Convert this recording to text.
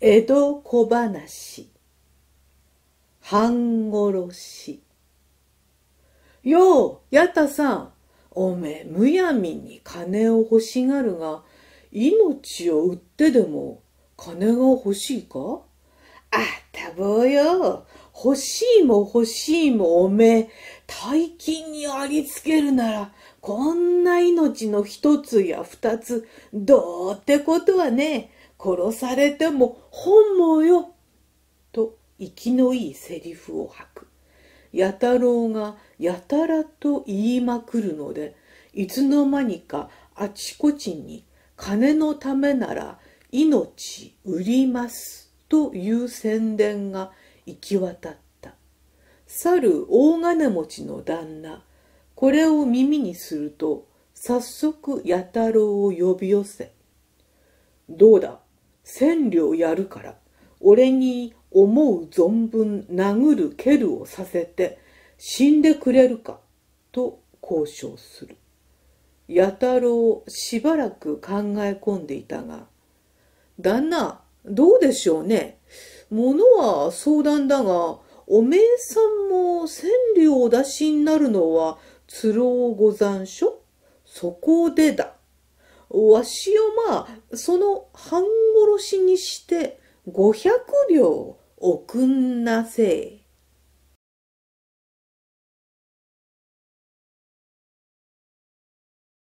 江戸小話半殺しよう、やたさん、おめえむやみに金を欲しがるが、命を売ってでも金が欲しいかあったぼうよ。欲しいも欲しいもおめえ、大金にありつけるなら、こんな命の一つや二つ、どうってことはね殺されても本望よと生きのいいセリフを吐く。弥太郎がやたらと言いまくるので、いつの間にかあちこちに金のためなら命売りますという宣伝が行き渡った。去る大金持ちの旦那、これを耳にすると、早速弥太郎を呼び寄せ、どうだ、千両やるから、俺に思う存分殴る蹴るをさせて死んでくれるか、と交渉する。弥太郎しばらく考え込んでいたが、旦那、どうでしょうね。ものは相談だが、おめえさんも千両お出しになるのは鶴尾御ざ所そこでだ。わしをまあ、その半殺しにして五百両おくんなせえ。